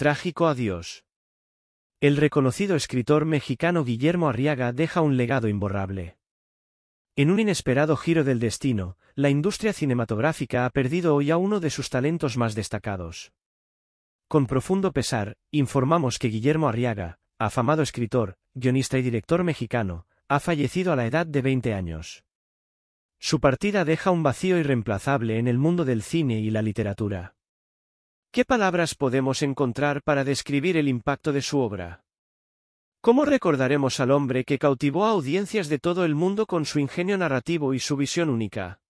Trágico adiós. El reconocido escritor mexicano Guillermo Arriaga deja un legado imborrable. En un inesperado giro del destino, la industria cinematográfica ha perdido hoy a uno de sus talentos más destacados. Con profundo pesar, informamos que Guillermo Arriaga, afamado escritor, guionista y director mexicano, ha fallecido a la edad de 20 años. Su partida deja un vacío irreemplazable en el mundo del cine y la literatura. ¿Qué palabras podemos encontrar para describir el impacto de su obra? ¿Cómo recordaremos al hombre que cautivó a audiencias de todo el mundo con su ingenio narrativo y su visión única?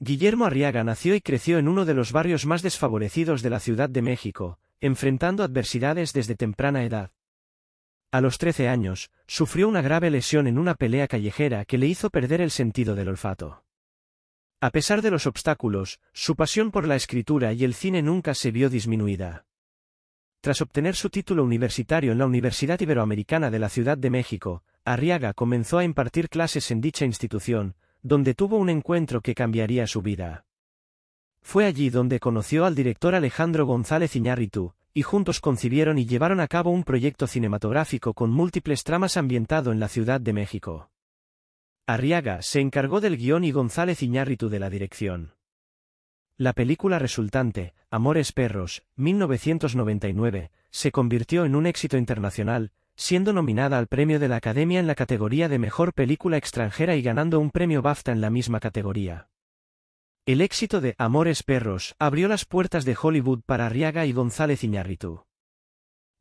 Guillermo Arriaga nació y creció en uno de los barrios más desfavorecidos de la Ciudad de México, enfrentando adversidades desde temprana edad. A los 13 años, sufrió una grave lesión en una pelea callejera que le hizo perder el sentido del olfato. A pesar de los obstáculos, su pasión por la escritura y el cine nunca se vio disminuida. Tras obtener su título universitario en la Universidad Iberoamericana de la Ciudad de México, Arriaga comenzó a impartir clases en dicha institución, donde tuvo un encuentro que cambiaría su vida. Fue allí donde conoció al director Alejandro González Iñárritu, y juntos concibieron y llevaron a cabo un proyecto cinematográfico con múltiples tramas ambientado en la Ciudad de México. Arriaga se encargó del guión y González Iñárritu de la dirección. La película resultante, Amores Perros, 1999, se convirtió en un éxito internacional, siendo nominada al premio de la Academia en la categoría de Mejor Película Extranjera y ganando un premio BAFTA en la misma categoría. El éxito de Amores Perros abrió las puertas de Hollywood para Arriaga y González Iñárritu.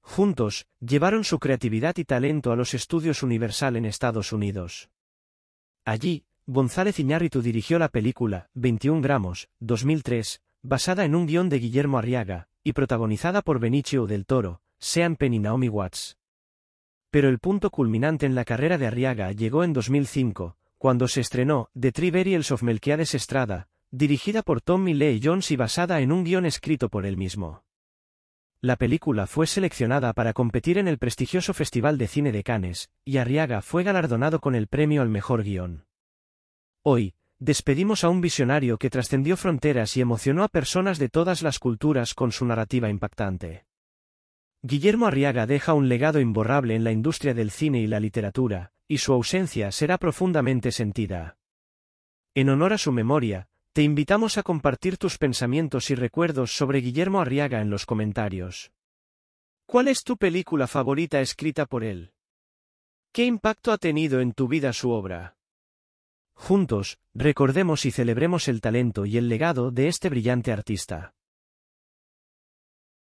Juntos, llevaron su creatividad y talento a los estudios Universal en Estados Unidos. Allí, González Iñárritu dirigió la película 21 gramos, 2003, basada en un guión de Guillermo Arriaga, y protagonizada por Benicio del Toro, Sean Penn y Naomi Watts. Pero el punto culminante en la carrera de Arriaga llegó en 2005, cuando se estrenó The Three Burials of Melquiades Estrada, dirigida por Tommy Lee Jones y basada en un guión escrito por él mismo. La película fue seleccionada para competir en el prestigioso Festival de Cine de Cannes, y Arriaga fue galardonado con el premio al mejor guión. Hoy, despedimos a un visionario que trascendió fronteras y emocionó a personas de todas las culturas con su narrativa impactante. Guillermo Arriaga deja un legado imborrable en la industria del cine y la literatura, y su ausencia será profundamente sentida. En honor a su memoria, te invitamos a compartir tus pensamientos y recuerdos sobre Guillermo Arriaga en los comentarios. ¿Cuál es tu película favorita escrita por él? ¿Qué impacto ha tenido en tu vida su obra? Juntos, recordemos y celebremos el talento y el legado de este brillante artista.